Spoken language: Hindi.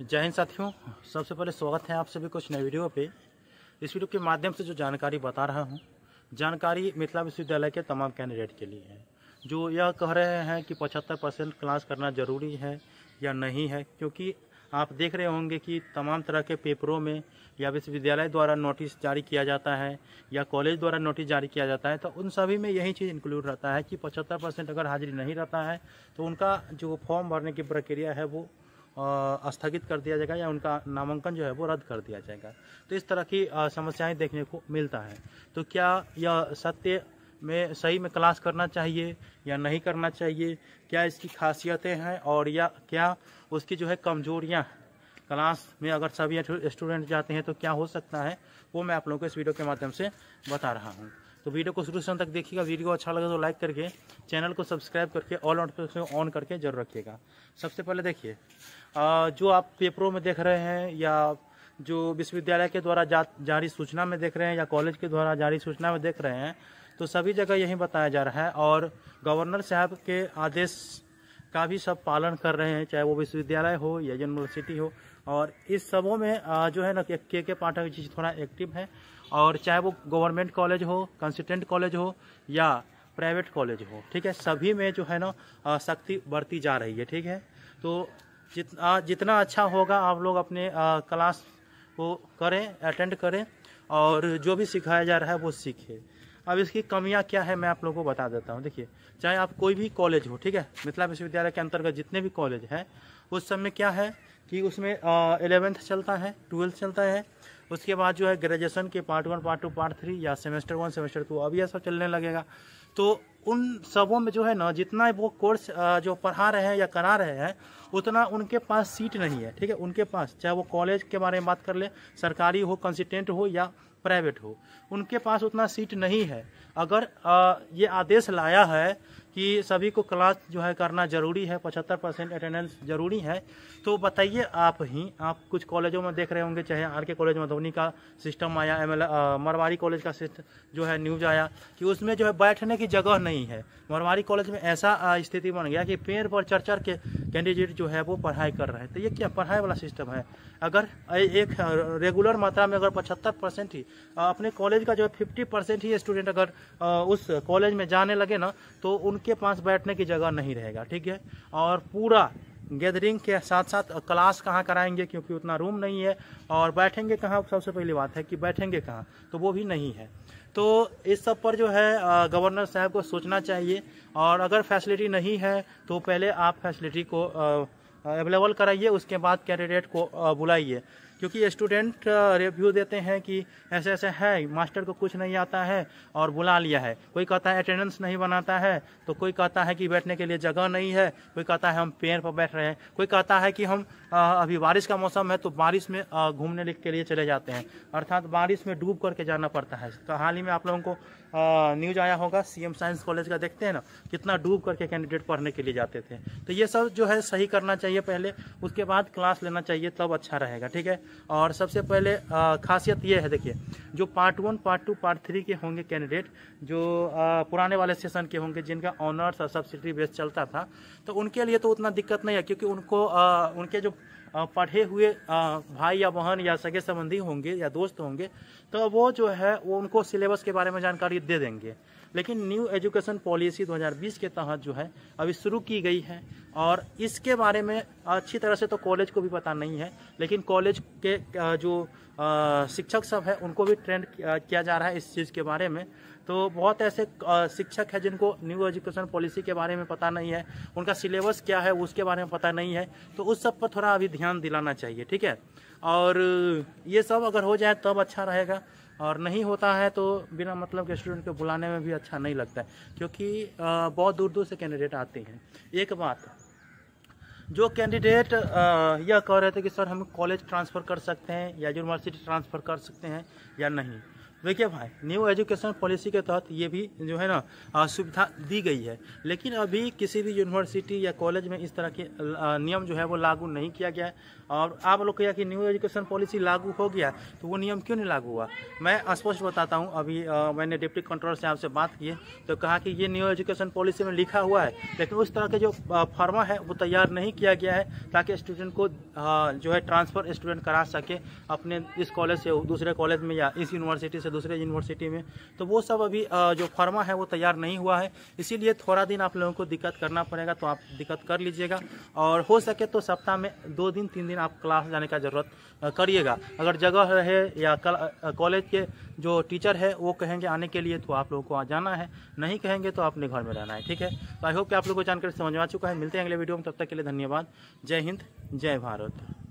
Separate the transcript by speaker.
Speaker 1: जय हिंद साथियों सबसे पहले स्वागत है आप सभी कुछ नए वीडियो पे इस वीडियो के माध्यम से जो जानकारी बता रहा हूँ जानकारी मिथिला विश्वविद्यालय के तमाम कैंडिडेट के लिए है जो यह कह रहे हैं कि पचहत्तर परसेंट क्लास करना ज़रूरी है या नहीं है क्योंकि आप देख रहे होंगे कि तमाम तरह के पेपरों में या विश्वविद्यालय द्वारा नोटिस जारी किया जाता है या कॉलेज द्वारा नोटिस जारी किया जाता है तो उन सभी में यही चीज़ इंक्लूड रहता है कि पचहत्तर परसेंट अगर हाजिरी नहीं रहता है तो उनका जो फॉर्म भरने की प्रक्रिया है वो स्थगित कर दिया जाएगा या उनका नामांकन जो है वो रद्द कर दिया जाएगा तो इस तरह की समस्याएं देखने को मिलता है तो क्या यह सत्य में सही में क्लास करना चाहिए या नहीं करना चाहिए क्या इसकी खासियतें हैं और या क्या उसकी जो है कमजोरियाँ क्लास में अगर सभी स्टूडेंट जाते हैं तो क्या हो सकता है वो मैं आप लोगों को इस वीडियो के माध्यम से बता रहा हूँ तो वीडियो को शुरू से अंत तक देखिएगा वीडियो अच्छा लगे तो लाइक करके चैनल को सब्सक्राइब करके ऑल नोटिफिकेशन ऑन करके जरूर रखिएगा सबसे पहले देखिए जो आप पेपरों में देख रहे हैं या जो विश्वविद्यालय के द्वारा जा, जारी सूचना में देख रहे हैं या कॉलेज के द्वारा जारी सूचना में देख रहे हैं तो सभी जगह यही बताया जा रहा है और गवर्नर साहब के आदेश का भी सब पालन कर रहे हैं चाहे वो विश्वविद्यालय हो या यूनिवर्सिटी हो और इस सबों में जो है ना के के पाठक जी थोड़ा एक्टिव है और चाहे वो गवर्नमेंट कॉलेज हो कंसल्टेंट कॉलेज हो या प्राइवेट कॉलेज हो ठीक है सभी में जो है ना शक्ति बढ़ती जा रही है ठीक है तो जितना जितना अच्छा होगा आप लोग अपने आ, क्लास को करें अटेंड करें और जो भी सिखाया जा रहा है वो सीखें अब इसकी कमियां क्या है मैं आप लोगों को बता देता हूँ देखिए चाहे आप कोई भी कॉलेज हो ठीक है मिथिला विश्वविद्यालय के अंतर्गत जितने भी कॉलेज हैं उस सब में क्या है कि उसमें एलेवेंथ चलता है ट्वेल्थ चलता है उसके बाद जो है ग्रेजुएशन के part one part two part three या सेमेस्टर वन सेमेस्टर टू अब यह सब चलने लगेगा तो उन सबों में जो है ना जितना वो कोर्स जो पढ़ा रहे हैं या करा रहे हैं उतना उनके पास सीट नहीं है ठीक है उनके पास चाहे वो कॉलेज के बारे में बात कर ले सरकारी हो कंसिटेंट हो या प्राइवेट हो उनके पास उतना सीट नहीं है अगर आ, ये आदेश लाया है कि सभी को क्लास जो है करना ज़रूरी है पचहत्तर परसेंट अटेंडेंस ज़रूरी है तो बताइए आप ही आप कुछ कॉलेजों में देख रहे होंगे चाहे आर के कॉलेज मधुबनी का सिस्टम आया एम मरवाड़ी कॉलेज का सिस्टम जो है न्यूज आया कि उसमें जो है बैठने की जगह नहीं नहीं है मारवाड़ी कॉलेज में ऐसा स्थिति बन गया कि पेड़ पर चढ़ चढ़ के कैंडिडेट जो है वो पढ़ाई कर रहे हैं तो ये क्या पढ़ाई वाला सिस्टम है अगर एक रेगुलर मात्रा में अगर पचहत्तर परसेंट ही अपने कॉलेज का जो है फिफ्टी परसेंट ही स्टूडेंट अगर उस कॉलेज में जाने लगे ना तो उनके पास बैठने की जगह नहीं रहेगा ठीक है और पूरा गैदरिंग के साथ साथ क्लास कहाँ कराएंगे क्योंकि उतना रूम नहीं है और बैठेंगे कहाँ सबसे पहली बात है कि बैठेंगे कहाँ तो वो भी नहीं है तो इस सब पर जो है गवर्नर साहब को सोचना चाहिए और अगर फैसिलिटी नहीं है तो पहले आप फैसिलिटी को अवेलेबल कराइए उसके बाद कैंडिडेट को बुलाइए क्योंकि स्टूडेंट रिव्यू uh, देते हैं कि ऐसे ऐसे है मास्टर को कुछ नहीं आता है और बुला लिया है कोई कहता है अटेंडेंस नहीं बनाता है तो कोई कहता है कि बैठने के लिए जगह नहीं है कोई कहता है हम पेड़ पर बैठ रहे हैं कोई कहता है कि हम uh, अभी बारिश का मौसम है तो बारिश में uh, घूमने के लिए चले जाते हैं अर्थात बारिश में डूब करके जाना पड़ता है तो हाल ही में आप लोगों को न्यूज आया होगा सी साइंस कॉलेज का देखते हैं ना कितना डूब करके कैंडिडेट पढ़ने के लिए जाते थे तो ये सब जो है सही करना चाहिए पहले उसके बाद क्लास लेना चाहिए तब अच्छा रहेगा ठीक है और सबसे पहले खासियत ये है देखिए जो part one part two part three के होंगे कैंडिडेट जो पुराने वाले सेशन के होंगे जिनका ऑनर्स और सब्सिडी बेस चलता था तो उनके लिए तो उतना दिक्कत नहीं है क्योंकि उनको उनके जो पढ़े हुए भाई या बहन या सगे संबंधी होंगे या दोस्त होंगे तो वो जो है वो उनको सिलेबस के बारे में जानकारी दे देंगे लेकिन न्यू एजुकेशन पॉलिसी 2020 के तहत जो है अभी शुरू की गई है और इसके बारे में अच्छी तरह से तो कॉलेज को भी पता नहीं है लेकिन कॉलेज के जो शिक्षक सब है उनको भी ट्रेंड किया जा रहा है इस चीज़ के बारे में तो बहुत ऐसे शिक्षक है जिनको न्यू एजुकेशन पॉलिसी के बारे में पता नहीं है उनका सिलेबस क्या है उसके बारे में पता नहीं है तो उस सब पर थोड़ा अभी ध्यान दिलाना चाहिए ठीक है और ये सब अगर हो जाए तब अच्छा रहेगा और नहीं होता है तो बिना मतलब के स्टूडेंट को बुलाने में भी अच्छा नहीं लगता है क्योंकि बहुत दूर दूर से कैंडिडेट आते हैं एक बात जो कैंडिडेट यह कह रहे थे कि सर हम कॉलेज ट्रांसफ़र कर सकते हैं या यूनिवर्सिटी ट्रांसफ़र कर सकते हैं या नहीं देखिए भाई न्यू एजुकेशन पॉलिसी के तहत ये भी जो है ना सुविधा दी गई है लेकिन अभी किसी भी यूनिवर्सिटी या कॉलेज में इस तरह के नियम जो है वो लागू नहीं किया गया है और आप लोग कहिए कि न्यू एजुकेशन पॉलिसी लागू हो गया तो वो नियम क्यों नहीं लागू हुआ मैं स्पष्ट बताता हूँ अभी आ, मैंने डिप्टी कंट्रोलर से आपसे बात की तो कहा कि ये न्यू एजुकेशन पॉलिसी में लिखा हुआ है लेकिन उस तरह के जो फॉर्मा है वो तैयार नहीं किया गया है ताकि स्टूडेंट को जो है ट्रांसफ़र स्टूडेंट करा सके अपने इस कॉलेज से दूसरे कॉलेज में या इस यूनिवर्सिटी से से दूसरे यूनिवर्सिटी में तो वो सब अभी जो फार्मा है वो तैयार नहीं हुआ है इसीलिए थोड़ा दिन आप लोगों को दिक्कत करना पड़ेगा तो आप दिक्कत कर लीजिएगा और हो सके तो सप्ताह में दो दिन तीन दिन आप क्लास जाने का ज़रूरत करिएगा अगर जगह रहे या कॉलेज के जो टीचर है वो कहेंगे आने के लिए तो आप लोगों को आ जाना है नहीं कहेंगे तो अपने घर में रहना है ठीक है तो आई होप कि आप लोगों को जानकारी समझ में आ चुका है मिलते हैं अगले वीडियो में तब तक के लिए धन्यवाद जय हिंद जय भारत